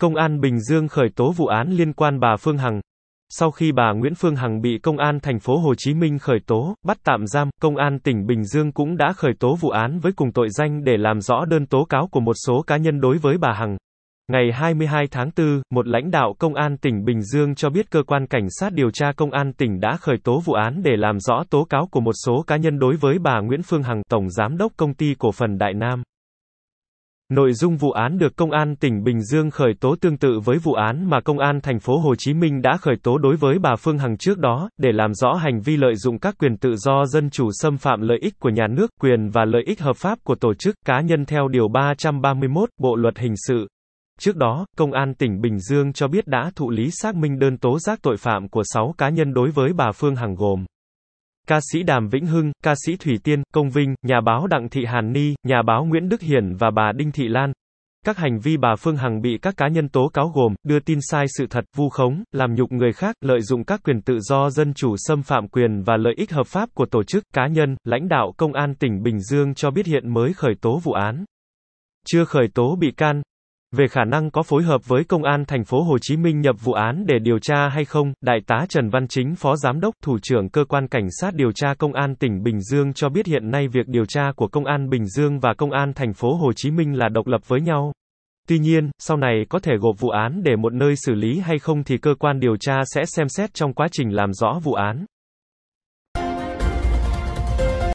Công an Bình Dương khởi tố vụ án liên quan bà Phương Hằng. Sau khi bà Nguyễn Phương Hằng bị công an thành phố Hồ Chí Minh khởi tố, bắt tạm giam, công an tỉnh Bình Dương cũng đã khởi tố vụ án với cùng tội danh để làm rõ đơn tố cáo của một số cá nhân đối với bà Hằng. Ngày 22 tháng 4, một lãnh đạo công an tỉnh Bình Dương cho biết cơ quan cảnh sát điều tra công an tỉnh đã khởi tố vụ án để làm rõ tố cáo của một số cá nhân đối với bà Nguyễn Phương Hằng, tổng giám đốc công ty cổ phần Đại Nam. Nội dung vụ án được công an tỉnh Bình Dương khởi tố tương tự với vụ án mà công an thành phố Hồ Chí Minh đã khởi tố đối với bà Phương Hằng trước đó, để làm rõ hành vi lợi dụng các quyền tự do dân chủ xâm phạm lợi ích của nhà nước, quyền và lợi ích hợp pháp của tổ chức cá nhân theo điều 331 Bộ luật hình sự. Trước đó, công an tỉnh Bình Dương cho biết đã thụ lý xác minh đơn tố giác tội phạm của 6 cá nhân đối với bà Phương Hằng gồm ca sĩ Đàm Vĩnh Hưng, ca sĩ Thủy Tiên, Công Vinh, nhà báo Đặng Thị Hàn Ni, nhà báo Nguyễn Đức Hiển và bà Đinh Thị Lan. Các hành vi bà Phương Hằng bị các cá nhân tố cáo gồm, đưa tin sai sự thật, vu khống, làm nhục người khác, lợi dụng các quyền tự do dân chủ xâm phạm quyền và lợi ích hợp pháp của tổ chức, cá nhân, lãnh đạo Công an tỉnh Bình Dương cho biết hiện mới khởi tố vụ án. Chưa khởi tố bị can, về khả năng có phối hợp với công an thành phố Hồ Chí Minh nhập vụ án để điều tra hay không, đại tá Trần Văn Chính phó giám đốc thủ trưởng cơ quan cảnh sát điều tra công an tỉnh Bình Dương cho biết hiện nay việc điều tra của công an Bình Dương và công an thành phố Hồ Chí Minh là độc lập với nhau. Tuy nhiên, sau này có thể gộp vụ án để một nơi xử lý hay không thì cơ quan điều tra sẽ xem xét trong quá trình làm rõ vụ án.